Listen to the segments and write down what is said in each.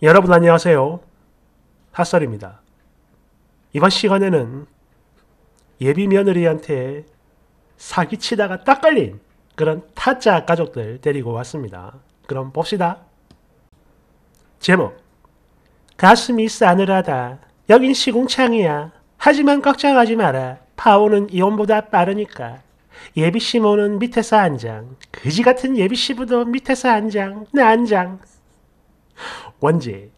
여러분 안녕하세요. 핫설입니다. 이번 시간에는 예비 며느리한테 사기치다가 딱 걸린 그런 타짜 가족들 데리고 왔습니다. 그럼 봅시다. 제목 가슴이 싸늘하다. 여긴 시궁창이야. 하지만 걱정하지 마라. 파오는 이혼보다 빠르니까. 예비 시모는 밑에서 한 장. 그지 같은 예비 시부도 밑에서 한 장. 나한 장. 원지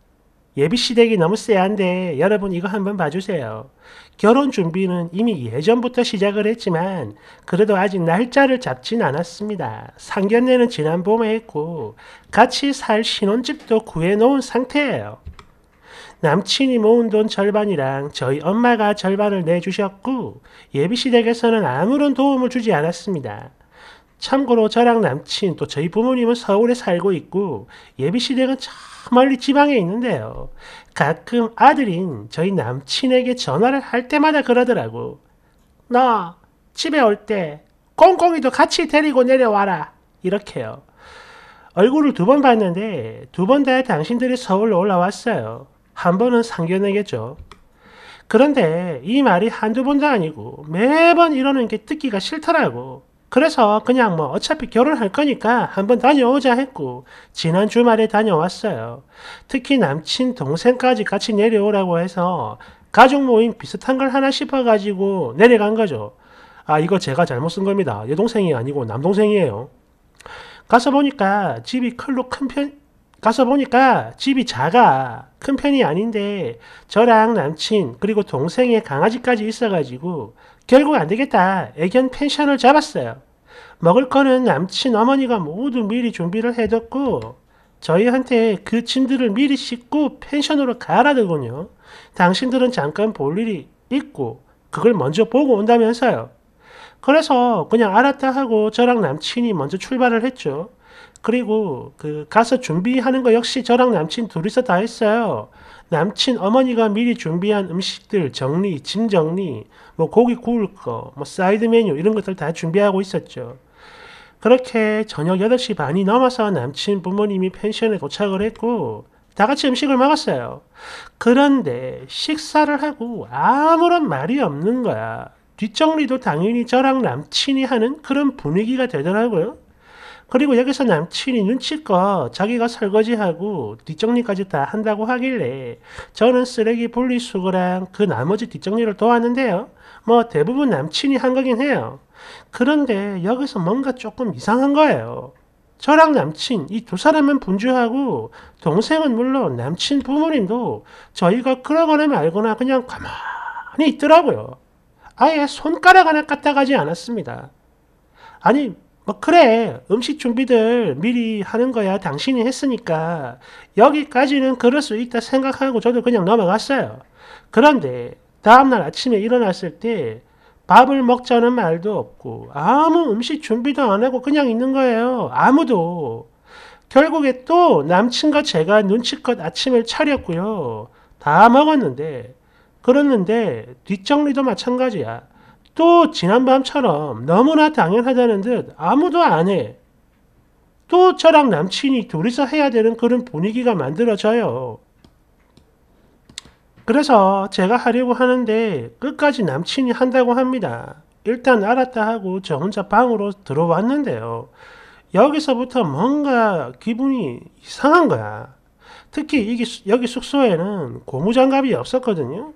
예비 시댁이 너무 쎄한데 여러분 이거 한번 봐주세요. 결혼 준비는 이미 예전부터 시작을 했지만 그래도 아직 날짜를 잡진 않았습니다. 상견례는 지난 봄에 했고 같이 살 신혼집도 구해놓은 상태예요. 남친이 모은 돈 절반이랑 저희 엄마가 절반을 내주셨고 예비 시댁에서는 아무런 도움을 주지 않았습니다. 참고로 저랑 남친 또 저희 부모님은 서울에 살고 있고 예비시댁은 참 멀리 지방에 있는데요. 가끔 아들인 저희 남친에게 전화를 할 때마다 그러더라고. 나 집에 올 때 꽁꽁이도 같이 데리고 내려와라. 이렇게요. 얼굴을 두 번 봤는데 두 번 다 당신들이 서울로 올라왔어요. 한 번은 상견례겠죠 그런데 이 말이 한두 번도 아니고 매번 이러는 게 듣기가 싫더라고. 그래서 그냥 뭐 어차피 결혼할 거니까 한번 다녀오자 했고 지난 주말에 다녀왔어요. 특히 남친 동생까지 같이 내려오라고 해서 가족 모임 비슷한 걸 하나 싶어가지고 내려간 거죠. 아 이거 제가 잘못 쓴 겁니다. 여동생이 아니고 남동생이에요. 가서 보니까 집이 클로 큰 편, 가서 보니까 집이 작아. 큰 편이 아닌데 저랑 남친 그리고 동생의 강아지까지 있어가지고 결국 안 되겠다. 애견 펜션을 잡았어요. 먹을 거는 남친 어머니가 모두 미리 준비를 해뒀고 저희한테 그 짐들을 미리 씻고 펜션으로 가라더군요. 당신들은 잠깐 볼 일이 있고 그걸 먼저 보고 온다면서요. 그래서 그냥 알았다 하고 저랑 남친이 먼저 출발을 했죠. 그리고 그 가서 준비하는 거 역시 저랑 남친 둘이서 다 했어요. 남친 어머니가 미리 준비한 음식들 정리, 짐 정리, 뭐 고기 구울 거, 뭐 사이드 메뉴 이런 것들 다 준비하고 있었죠. 그렇게 저녁 8시 반이 넘어서 남친 부모님이 펜션에 도착을 했고 다 같이 음식을 먹었어요. 그런데 식사를 하고 아무런 말이 없는 거야. 뒷정리도 당연히 저랑 남친이 하는 그런 분위기가 되더라고요. 그리고 여기서 남친이 눈치껏 자기가 설거지하고 뒷정리까지 다 한다고 하길래 저는 쓰레기 분리수거랑 그 나머지 뒷정리를 도왔는데요. 뭐 대부분 남친이 한 거긴 해요. 그런데 여기서 뭔가 조금 이상한 거예요. 저랑 남친 이 두 사람은 분주하고 동생은 물론 남친 부모님도 저희가 그러거나 말거나 그냥 가만히 있더라고요. 아예 손가락 하나 까딱하지 않았습니다. 아니 뭐 그래 음식 준비들 미리 하는 거야 당신이 했으니까 여기까지는 그럴 수 있다 생각하고 저도 그냥 넘어갔어요. 그런데 다음날 아침에 일어났을 때 밥을 먹자는 말도 없고 아무 음식 준비도 안 하고 그냥 있는 거예요. 아무도. 결국에 또 남친과 제가 눈치껏 아침을 차렸고요. 다 먹었는데 그러는데 뒷정리도 마찬가지야. 또 지난밤처럼 너무나 당연하다는 듯 아무도 안 해. 또 저랑 남친이 둘이서 해야 되는 그런 분위기가 만들어져요. 그래서 제가 하려고 하는데 끝까지 남친이 한다고 합니다. 일단 알았다 하고 저 혼자 방으로 들어왔는데요. 여기서부터 뭔가 기분이 이상한 거야. 특히 여기 숙소에는 고무장갑이 없었거든요.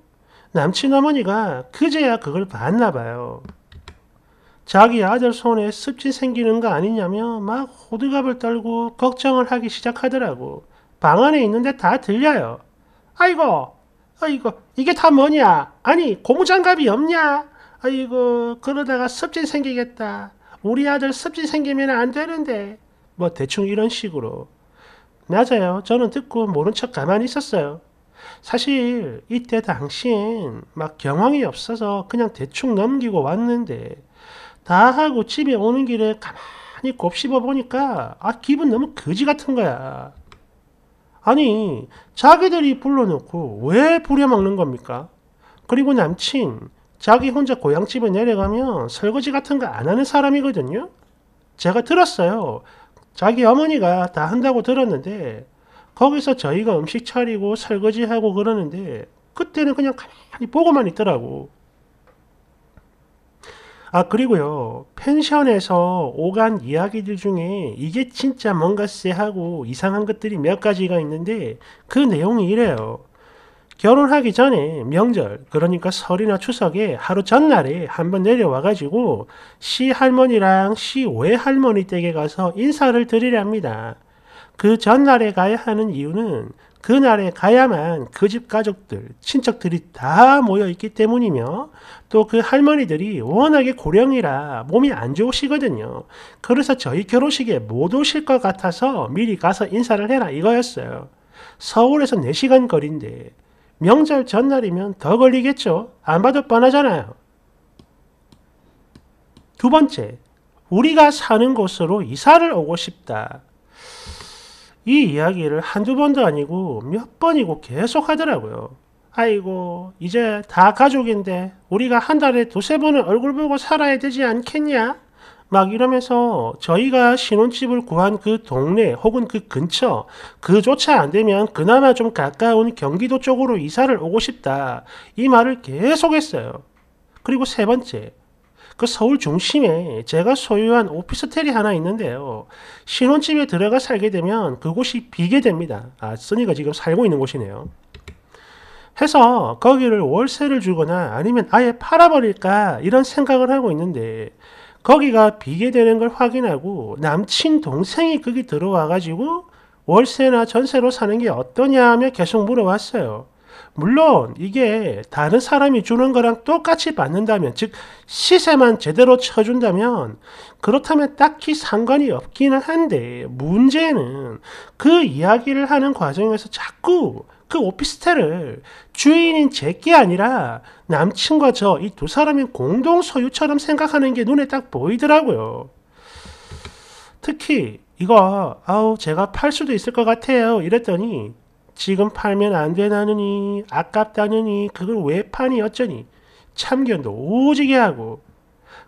남친 어머니가 그제야 그걸 봤나 봐요. 자기 아들 손에 습진 생기는 거 아니냐며 막 호들갑을 떨고 걱정을 하기 시작하더라고. 방 안에 있는데 다 들려요. 아이고, 아이고, 이게 다 뭐냐? 아니, 고무장갑이 없냐? 아이고, 그러다가 습진 생기겠다. 우리 아들 습진 생기면 안 되는데. 뭐 대충 이런 식으로. 맞아요. 저는 듣고 모른 척 가만히 있었어요. 사실 이때 당시엔 막 경황이 없어서 그냥 대충 넘기고 왔는데 다 하고 집에 오는 길에 가만히 곱씹어 보니까 아 기분 너무 거지 같은 거야. 아니 자기들이 불러놓고 왜 부려먹는 겁니까? 그리고 남친 자기 혼자 고향집에 내려가면 설거지 같은 거 안 하는 사람이거든요. 제가 들었어요. 자기 어머니가 다 한다고 들었는데 거기서 저희가 음식 차리고 설거지하고 그러는데 그때는 그냥 가만히 보고만 있더라고. 아 그리고요 펜션에서 오간 이야기들 중에 이게 진짜 뭔가 쎄하고 이상한 것들이 몇 가지가 있는데 그 내용이 이래요. 결혼하기 전에 명절 그러니까 설이나 추석에 하루 전날에 한번 내려와 가지고 시할머니랑 시외할머니 댁에 가서 인사를 드리랍니다. 그 전날에 가야 하는 이유는 그날에 가야만 그 집 가족들, 친척들이 다 모여 있기 때문이며 또 그 할머니들이 워낙에 고령이라 몸이 안 좋으시거든요. 그래서 저희 결혼식에 못 오실 것 같아서 미리 가서 인사를 해라 이거였어요. 서울에서 4시간 거리인데 명절 전날이면 더 걸리겠죠. 안 봐도 뻔하잖아요. 두 번째, 우리가 사는 곳으로 이사를 오고 싶다. 이 이야기를 한두 번도 아니고 몇 번이고 계속 하더라고요. 아이고, 이제 다 가족인데 우리가 한 달에 두세 번은 얼굴 보고 살아야 되지 않겠냐? 막 이러면서 저희가 신혼집을 구한 그 동네 혹은 그 근처 그조차 안 되면 그나마 좀 가까운 경기도 쪽으로 이사를 오고 싶다. 이 말을 계속했어요. 그리고 세 번째, 그 서울 중심에 제가 소유한 오피스텔이 하나 있는데요. 신혼집에 들어가 살게 되면 그곳이 비게 됩니다. 아, 써니가 지금 살고 있는 곳이네요. 해서 거기를 월세를 주거나 아니면 아예 팔아버릴까 이런 생각을 하고 있는데 거기가 비게 되는 걸 확인하고 남친 동생이 거기 들어와가지고 월세나 전세로 사는 게 어떠냐 하며 계속 물어왔어요. 물론 이게 다른 사람이 주는 거랑 똑같이 받는다면 즉 시세만 제대로 쳐준다면 그렇다면 딱히 상관이 없기는 한데 문제는 그 이야기를 하는 과정에서 자꾸 그 오피스텔을 주인인 제게 아니라 남친과 저 이 두 사람이 공동 소유처럼 생각하는 게 눈에 딱 보이더라고요. 특히 이거 아우 제가 팔 수도 있을 것 같아요 이랬더니 지금 팔면 안 되나느니 아깝다느니 그걸 왜 파니 어쩌니 참견도 오지게 하고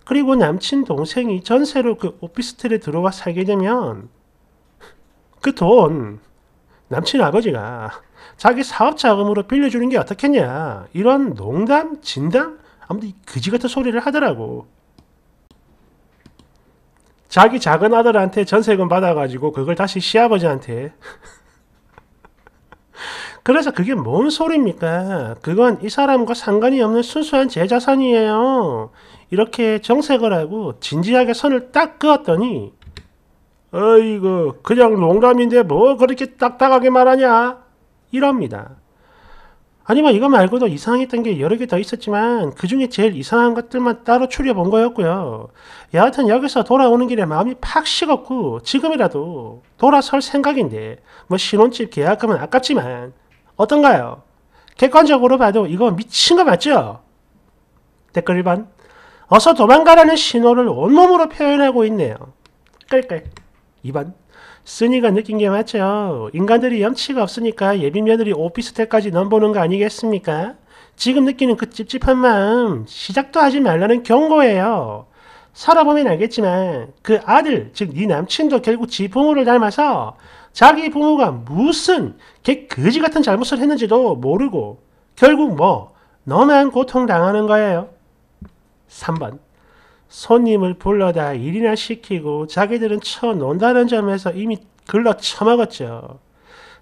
그리고 남친 동생이 전세로 그 오피스텔에 들어와 살게 되면 그 돈 남친 아버지가 자기 사업 자금으로 빌려주는 게 어떻겠냐 이런 농담 진담 아무튼 그지 같은 소리를 하더라고. 자기 작은 아들한테 전세금 받아가지고 그걸 다시 시아버지한테 그래서 그게 뭔 소리입니까? 그건 이 사람과 상관이 없는 순수한 제 자산이에요. 이렇게 정색을 하고 진지하게 선을 딱 그었더니 어이구 그냥 농담인데 뭐 그렇게 딱딱하게 말하냐 이럽니다. 아니면 이거 말고도 이상했던 게 여러 개 더 있었지만 그 중에 제일 이상한 것들만 따로 추려본 거였고요. 여하튼 여기서 돌아오는 길에 마음이 팍 식었고 지금이라도 돌아설 생각인데 뭐 신혼집 계약금은 아깝지만 어떤가요? 객관적으로 봐도 이거 미친 거 맞죠? 댓글 1번 어서 도망가라는 신호를 온몸으로 표현하고 있네요. 끌끌 2번 쓰니가 느낀 게 맞죠. 인간들이 염치가 없으니까 예비 며느리 오피스텔까지 넘보는 거 아니겠습니까? 지금 느끼는 그 찝찝한 마음 시작도 하지 말라는 경고예요. 살아보면 알겠지만 그 아들 즉 네 남친도 결국 지붕으로 닮아서 자기 부모가 무슨 개거지 같은 잘못을 했는지도 모르고 결국 뭐 너만 고통당하는 거예요. 3번 손님을 불러다 일이나 시키고 자기들은 쳐논다는 점에서 이미 글러 처먹었죠.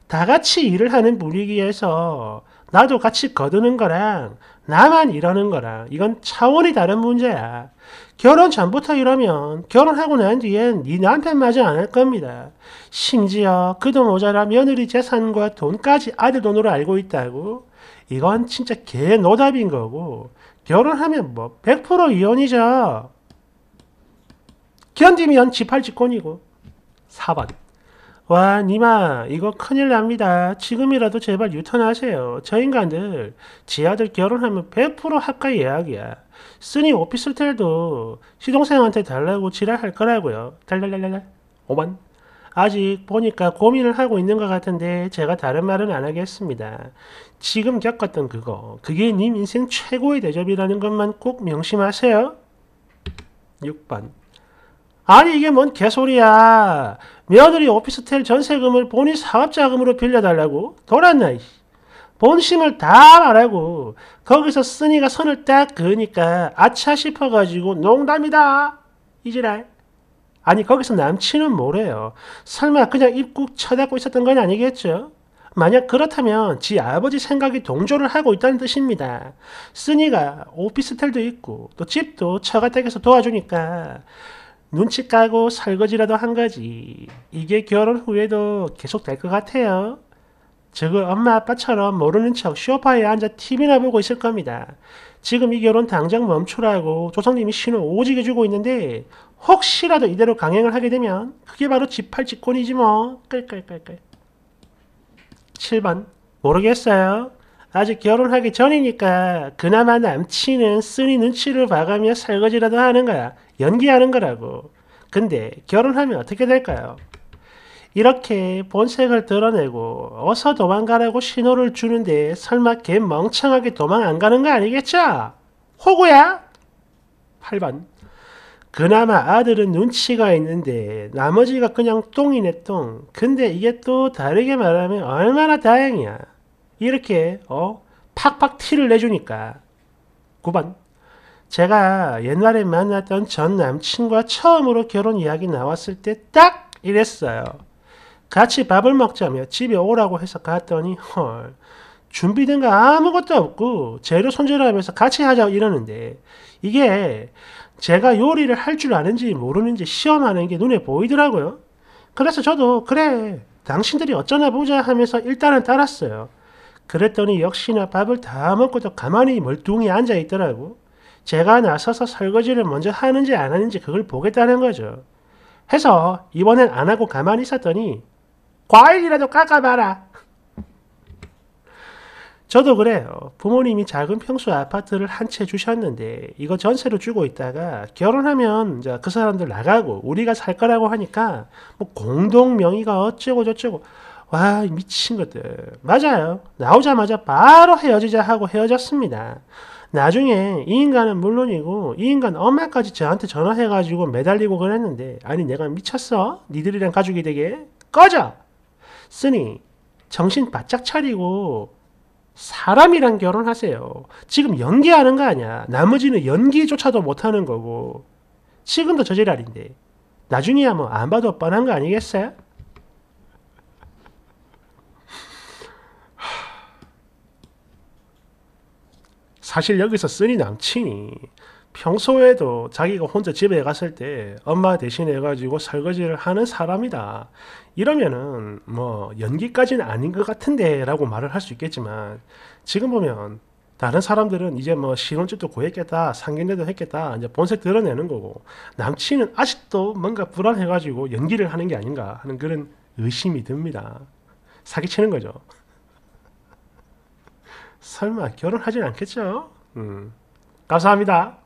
다 같이 일을 하는 분위기에서 나도 같이 거두는 거랑 나만 이러는 거랑 이건 차원이 다른 문제야. 결혼 전부터 이러면 결혼하고 난 뒤엔 네 남편마저 안할 겁니다. 심지어 그도 모자라 며느리 재산과 돈까지 아들 돈으로 알고 있다고? 이건 진짜 개 노답인 거고 결혼하면 뭐 100% 이혼이죠. 견디면 지팔지권이고 사반 와 니마 이거 큰일 납니다. 지금이라도 제발 유턴하세요. 저 인간들 지 아들 결혼하면 100% 학과 예약이야. 쓰니 오피스텔도 시동생한테 달라고 지랄할 거라고요. 달랄랄랄달 오만 아직 보니까 고민을 하고 있는 것 같은데 제가 다른 말은 안 하겠습니다. 지금 겪었던 그거 그게 님 인생 최고의 대접이라는 것만 꼭 명심하세요. 6번 아니 이게 뭔 개소리야. 며느리 오피스텔 전세금을 본인 사업자금으로 빌려달라고? 돌았나 이씨. 본심을 다 말하고 거기서 쓰니가 선을 딱 그으니까 아차 싶어가지고 농담이다. 이지랄. 아니 거기서 남친은 뭐래요. 설마 그냥 입국 쳐닫고 있었던 건 아니겠죠? 만약 그렇다면 지 아버지 생각이 동조를 하고 있다는 뜻입니다. 쓰니가 오피스텔도 있고 또 집도 처가댁에서 도와주니까 눈치 까고 설거지라도 한 거지. 이게 결혼 후에도 계속 될 것 같아요. 저거 엄마 아빠처럼 모르는 척 쇼파에 앉아 TV나 보고 있을 겁니다. 지금 이 결혼 당장 멈추라고 조상님이 신호 오지게 주고 있는데 혹시라도 이대로 강행을 하게 되면 그게 바로 지팔직권이지 뭐. 끌끌끌끌. 7번 모르겠어요. 아직 결혼하기 전이니까 그나마 남친은 쓰니 눈치를 봐가며 설거지라도 하는 거야. 연기하는 거라고. 근데 결혼하면 어떻게 될까요? 이렇게 본색을 드러내고 어서 도망가라고 신호를 주는데 설마 걔 멍청하게 도망 안 가는 거 아니겠죠? 호구야? 8번. 그나마 아들은 눈치가 있는데 나머지가 그냥 똥이네 똥. 근데 이게 또 다르게 말하면 얼마나 다행이야. 이렇게 어 팍팍 티를 내주니까 9번 제가 옛날에 만났던 전 남친과 처음으로 결혼 이야기 나왔을 때 딱 이랬어요. 같이 밥을 먹자며 집에 오라고 해서 갔더니 헐 준비된 거 아무것도 없고 재료 손질하면서 같이 하자고 이러는데 이게 제가 요리를 할 줄 아는지 모르는지 시험하는 게 눈에 보이더라고요. 그래서 저도 그래 당신들이 어쩌나 보자 하면서 일단은 따랐어요. 그랬더니 역시나 밥을 다 먹고도 가만히 멀뚱히 앉아 있더라고. 제가 나서서 설거지를 먼저 하는지 안 하는지 그걸 보겠다는 거죠. 해서 이번엔 안 하고 가만히 있었더니 과일이라도 깎아봐라. 저도 그래요. 부모님이 작은 평수 아파트를 한 채 주셨는데 이거 전세로 주고 있다가 결혼하면 그 사람들 나가고 우리가 살 거라고 하니까 뭐 공동 명의가 어쩌고 저쩌고 와 미친 것들 맞아요 나오자마자 바로 헤어지자 하고 헤어졌습니다 나중에 이 인간은 물론이고 이 인간 엄마까지 저한테 전화해가지고 매달리고 그랬는데 아니 내가 미쳤어? 니들이랑 가족이 되게? 꺼져! 쓰니 정신 바짝 차리고 사람이랑 결혼하세요 지금 연기하는 거 아니야 나머지는 연기조차도 못하는 거고 지금도 저질랄인데 나중에야 뭐 안 봐도 뻔한 거 아니겠어요? 사실 여기서 쓰니 남친이 평소에도 자기가 혼자 집에 갔을 때 엄마 대신해 가지고 설거지를 하는 사람이다. 이러면은 뭐 연기까지는 아닌 것 같은데 라고 말을 할 수 있겠지만 지금 보면 다른 사람들은 이제 뭐 신혼집도 구했겠다, 상견례도 했겠다, 이제 본색 드러내는 거고 남친은 아직도 뭔가 불안해가지고 연기를 하는 게 아닌가 하는 그런 의심이 듭니다. 사기치는 거죠. 설마 결혼하진 않겠죠? 음. 감사합니다.